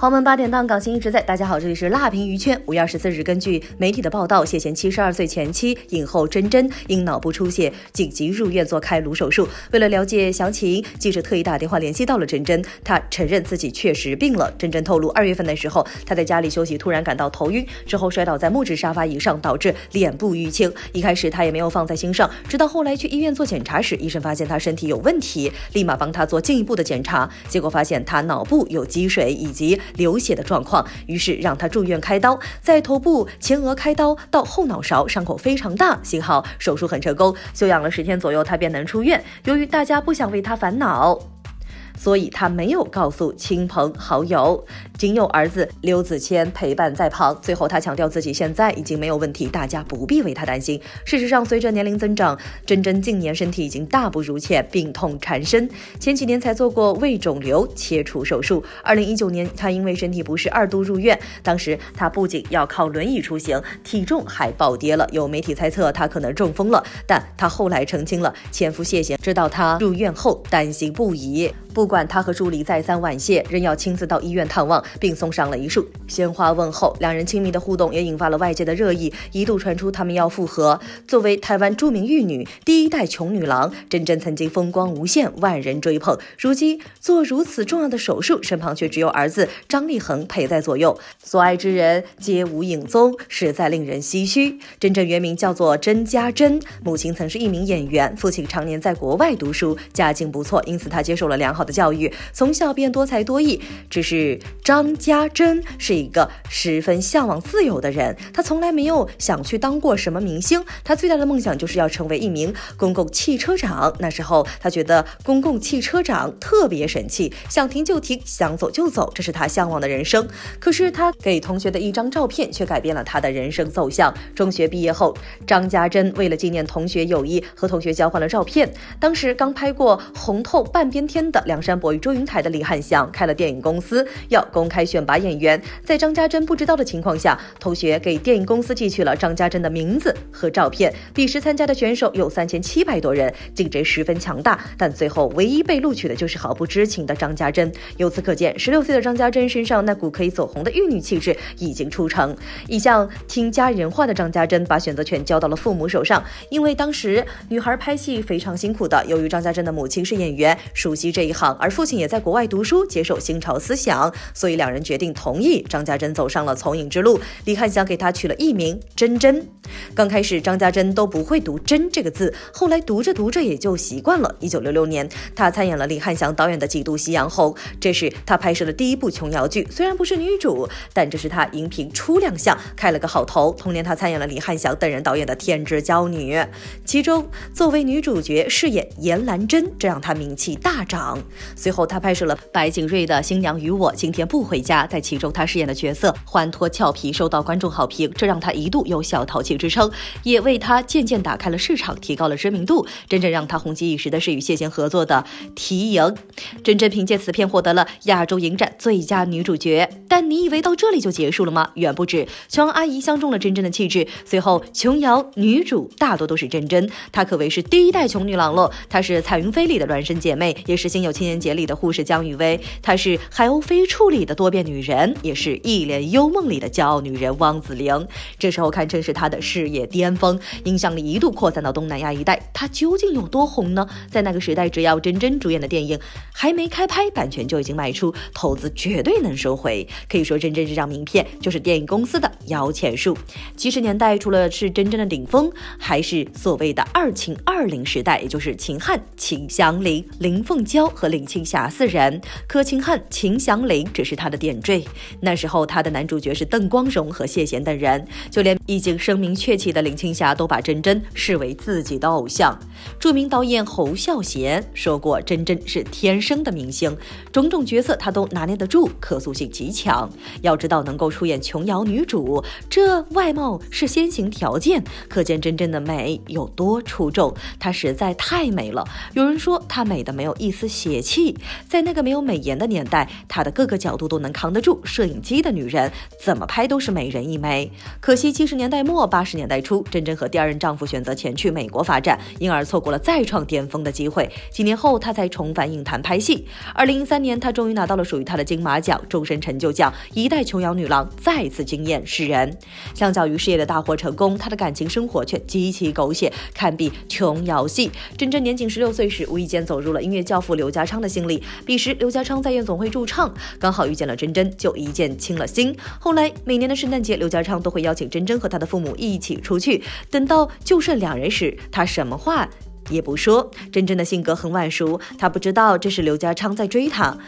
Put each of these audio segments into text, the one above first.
豪门八点档，港星一直在。大家好，这里是辣评娱圈。五月二十四日，根据媒体的报道，谢贤七十二岁前妻影后珍珍因脑部出血紧急入院做开颅手术。为了了解详情，记者特意打电话联系到了珍珍。她承认自己确实病了。珍珍透露，二月份的时候她在家里休息，突然感到头晕，之后摔倒在木质沙发椅上，导致脸部淤青。一开始她也没有放在心上，直到后来去医院做检查时，医生发现她身体有问题，立马帮她做进一步的检查，结果发现她脑部有积水以及。流血的状况，于是让他住院开刀，在头部前额开刀到后脑勺，伤口非常大，幸好手术很成功，休养了十天左右，他便能出院。由于大家不想为他烦恼。所以他没有告诉亲朋好友，仅有儿子刘子谦陪伴在旁。最后，他强调自己现在已经没有问题，大家不必为他担心。事实上，随着年龄增长，珍珍近年身体已经大不如前，病痛缠身。前几年才做过胃肿瘤切除手术。二零一九年，他因为身体不适二度入院，当时他不仅要靠轮椅出行，体重还暴跌了。有媒体猜测他可能中风了，但他后来澄清了。前夫谢贤知道他入院后，担心不已。不管他和助理再三婉谢，仍要亲自到医院探望，并送上了一束鲜花问候。两人亲密的互动也引发了外界的热议，一度传出他们要复合。作为台湾著名玉女，第一代穷女郎，真真曾经风光无限，万人追捧。如今做如此重要的手术，身旁却只有儿子张立恒陪在左右，所爱之人皆无影踪，实在令人唏嘘。真真原名叫做甄家珍，母亲曾是一名演员，父亲常年在国外读书，家境不错，因此她接受了良。好的教育，从小便多才多艺。只是张家珍是一个十分向往自由的人，他从来没有想去当过什么明星。他最大的梦想就是要成为一名公共汽车长。那时候，他觉得公共汽车长特别神气，想停就停，想走就走，这是他向往的人生。可是，他给同学的一张照片却改变了他的人生走向。中学毕业后，张家珍为了纪念同学友谊，和同学交换了照片。当时刚拍过红透半边天的。梁山伯与祝英台的李汉祥开了电影公司，要公开选拔演员。在张家珍不知道的情况下，同学给电影公司寄去了张家珍的名字和照片。彼时参加的选手有三千七百多人，竞争十分强大。但最后唯一被录取的就是毫不知情的张家珍。由此可见，十六岁的张家珍身上那股可以走红的玉女气质已经出城。一向听家人话的张家珍把选择权交到了父母手上，因为当时女孩拍戏非常辛苦的。由于张家珍的母亲是演员，熟悉这一行。而父亲也在国外读书，接受新潮思想，所以两人决定同意张家珍走上了从影之路。李汉祥给她取了艺名珍珍。刚开始张家珍都不会读珍”这个字，后来读着读着也就习惯了。一九六六年，她参演了李汉祥导演的《几度夕阳红》，这是她拍摄的第一部琼瑶剧，虽然不是女主，但这是她荧屏初亮相，开了个好头。同年，她参演了李汉祥等人导演的《天之骄女》，其中作为女主角饰演严兰珍，这让她名气大涨。随后，他拍摄了白景瑞的《新娘与我》，今天不回家，在其中他饰演的角色欢脱俏皮，受到观众好评，这让他一度有小淘气之称，也为他渐渐打开了市场，提高了知名度。真正让他红极一时的是与谢贤合作的《提刑》，真真凭借此片获得了亚洲影展最佳女主角。但你以为到这里就结束了吗？远不止。琼瑶阿姨相中了真真的气质，随后琼瑶女主大多都是真真，她可谓是第一代琼女郎了。她是《彩云飞》里的孪生姐妹，也是心有。《情人节》里的护士江雨薇，她是《海鸥飞处》里的多变女人，也是一帘幽梦里的骄傲女人汪子玲。这时候堪称是她的事业巅峰，影响力一度扩散到东南亚一带。她究竟有多红呢？在那个时代，只要真真主演的电影还没开拍，版权就已经卖出，投资绝对能收回。可以说，真真这张名片就是电影公司的摇钱树。七十年代除了是真真的顶峰，还是所谓的“二秦二林”时代，也就是秦汉、秦祥林、林凤娇和。林青霞四人，可秦汉、秦祥林只是她的点缀。那时候，她的男主角是邓光荣和谢贤等人，就连已经声名鹊起的林青霞都把珍珍视为自己的偶像。著名导演侯孝贤说过：“珍珍是天生的明星，种种角色她都拿捏得住，可塑性极强。”要知道，能够出演琼瑶女主，这外貌是先行条件，可见真珍的美有多出众。她实在太美了，有人说她美的没有一丝血。气，在那个没有美颜的年代，她的各个角度都能扛得住摄影机的女人，怎么拍都是美人一枚。可惜七十年代末八十年代初，珍珍和第二任丈夫选择前去美国发展，因而错过了再创巅峰的机会。几年后，她才重返影坛拍戏。二零一三年，她终于拿到了属于她的金马奖终身成就奖，一代琼瑶女郎再次惊艳世人。相较于事业的大获成功，她的感情生活却极其狗血，堪比琼瑶戏。珍珍年仅十六岁时，无意间走入了音乐教父刘家。昌的心里，彼时刘家昌在夜总会驻唱，刚好遇见了珍珍，就一见倾了心。后来每年的圣诞节，刘家昌都会邀请珍珍和他的父母一起出去。等到就剩两人时，他什么话也不说。真珍的性格很晚熟，她不知道这是刘家昌在追她。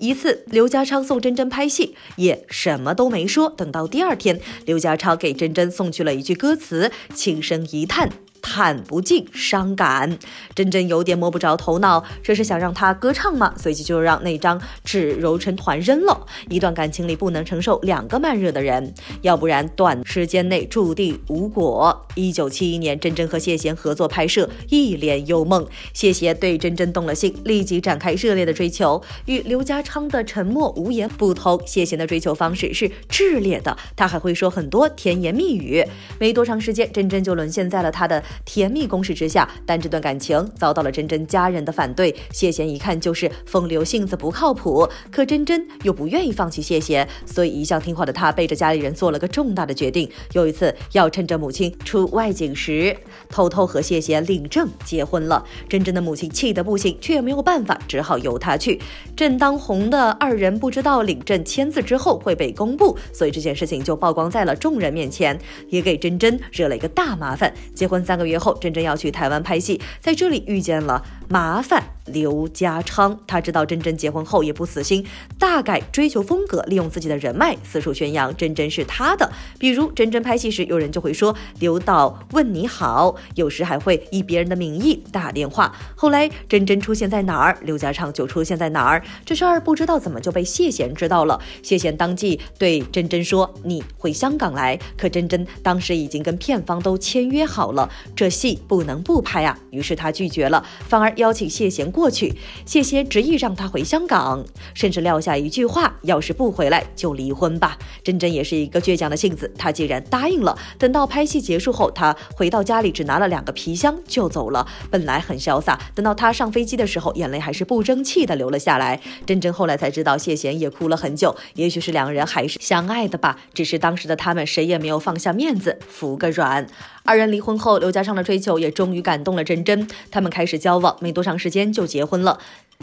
一次，刘家昌送真珍拍戏，也什么都没说。等到第二天，刘家昌给真珍送去了一句歌词，轻声一叹。叹不尽伤感，真真有点摸不着头脑，这是想让她歌唱吗？随即就让那张纸揉成团扔了。一段感情里不能承受两个慢热的人，要不然短时间内注定无果。一九七一年，真真和谢贤合作拍摄《一帘幽梦》，谢贤对真真动了心，立即展开热烈的追求。与刘家昌的沉默无言不同，谢贤的追求方式是炽烈的，他还会说很多甜言蜜语。没多长时间，真真就沦陷在了他的。甜蜜攻势之下，但这段感情遭到了珍珍家人的反对。谢贤一看就是风流性子不靠谱，可珍珍又不愿意放弃谢贤，所以一向听话的他背着家里人做了个重大的决定：有一次要趁着母亲出外景时，偷偷和谢贤领证结婚了。珍珍的母亲气得不行，却没有办法，只好由她去。正当红的二人不知道领证签字之后会被公布，所以这件事情就曝光在了众人面前，也给珍珍惹了一个大麻烦。结婚三个。个月后，真真要去台湾拍戏，在这里遇见了麻烦。刘家昌，他知道真真结婚后也不死心，大改追求风格，利用自己的人脉四处宣扬真真是他的。比如真真拍戏时，有人就会说刘导问你好，有时还会以别人的名义打电话。后来真真出现在哪儿，刘家昌就出现在哪儿。这事儿不知道怎么就被谢贤知道了，谢贤当即对真真说：“你回香港来。”可真真当时已经跟片方都签约好了，这戏不能不拍啊，于是他拒绝了，反而邀请谢贤。过去，谢贤执意让他回香港，甚至撂下一句话：“要是不回来就离婚吧。”珍珍也是一个倔强的性子，她竟然答应了，等到拍戏结束后，她回到家里只拿了两个皮箱就走了，本来很潇洒。等到她上飞机的时候，眼泪还是不争气的流了下来。珍珍后来才知道，谢贤也哭了很久，也许是两人还是相爱的吧，只是当时的他们谁也没有放下面子服个软。二人离婚后，刘家昌的追求也终于感动了珍珍，他们开始交往，没多长时间就结婚了。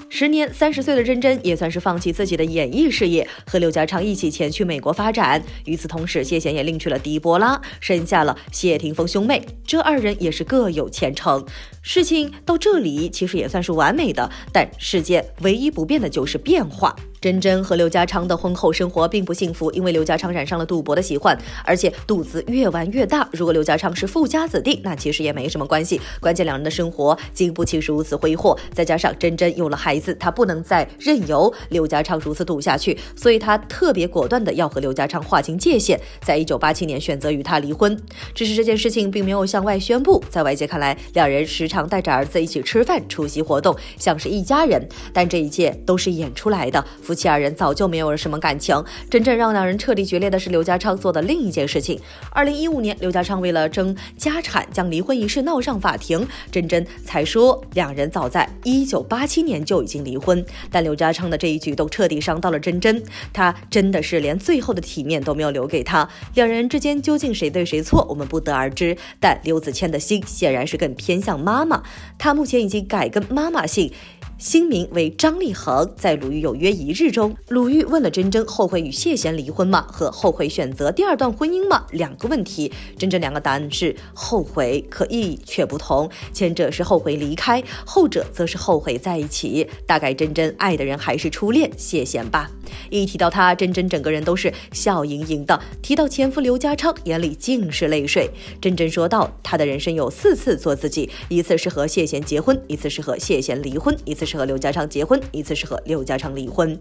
十年，三十岁的珍珍也算是放弃自己的演艺事业，和刘家昌一起前去美国发展。与此同时，谢贤也另娶了狄波拉，生下了谢霆锋兄妹。这二人也是各有前程。事情到这里，其实也算是完美的，但世界唯一不变的就是变化。珍珍和刘家昌的婚后生活并不幸福，因为刘家昌染上了赌博的习惯，而且赌资越玩越大。如果刘家昌是富家子弟，那其实也没什么关系。关键两人的生活经不起如此挥霍，再加上珍珍有了孩子，她不能再任由刘家昌如此赌下去，所以她特别果断的要和刘家昌划清界限。在一九八七年选择与他离婚，只是这件事情并没有向外宣布，在外界看来，两人时常带着儿子一起吃饭、出席活动，像是一家人，但这一切都是演出来的。夫妻二人早就没有了什么感情。真正让两人彻底决裂的是刘家昌做的另一件事情。二零一五年，刘家昌为了争家产，将离婚一事闹上法庭。真真才说两人早在一九八七年就已经离婚。但刘家昌的这一举都彻底伤到了真真，他真的是连最后的体面都没有留给她。两人之间究竟谁对谁错，我们不得而知。但刘子谦的心显然是更偏向妈妈，他目前已经改跟妈妈姓。新名为张立恒，在《鲁豫有约一日》中，鲁豫问了珍珍后悔与谢贤离婚吗？和后悔选择第二段婚姻吗？两个问题，真珍两个答案是后悔，可意义却不同。前者是后悔离开，后者则是后悔在一起。大概珍珍爱的人还是初恋谢贤吧。一提到他，真真整个人都是笑盈盈的；提到前夫刘家昌，眼里尽是泪水。真真说道：“她的人生有四次做自己，一次是和谢贤结婚，一次是和谢贤离婚，一次是和刘家昌结婚，一次是和刘家昌离婚。”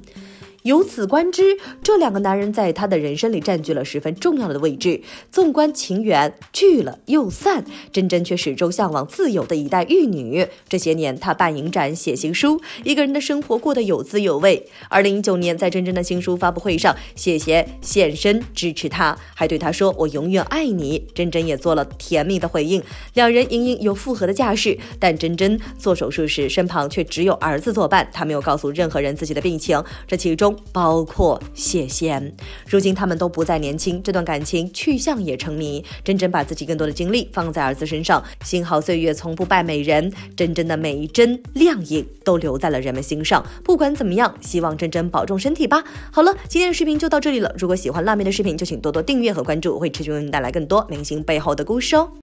由此观之，这两个男人在他的人生里占据了十分重要的位置。纵观情缘，聚了又散，真真却始终向往自由的一代玉女。这些年，她办影展、写新书，一个人的生活过得有滋有味。二零一九年，在真真的新书发布会上，谢贤现身支持她，还对她说：“我永远爱你。”真真也做了甜蜜的回应，两人隐隐有复合的架势。但真真做手术时，身旁却只有儿子作伴，她没有告诉任何人自己的病情。这其中。包括谢贤，如今他们都不再年轻，这段感情去向也成谜。真真把自己更多的精力放在儿子身上，幸好岁月从不败美人，真真的每一帧靓影都留在了人们心上。不管怎么样，希望真真保重身体吧。好了，今天的视频就到这里了。如果喜欢辣妹的视频，就请多多订阅和关注，会持续为你带来更多明星背后的故事哦。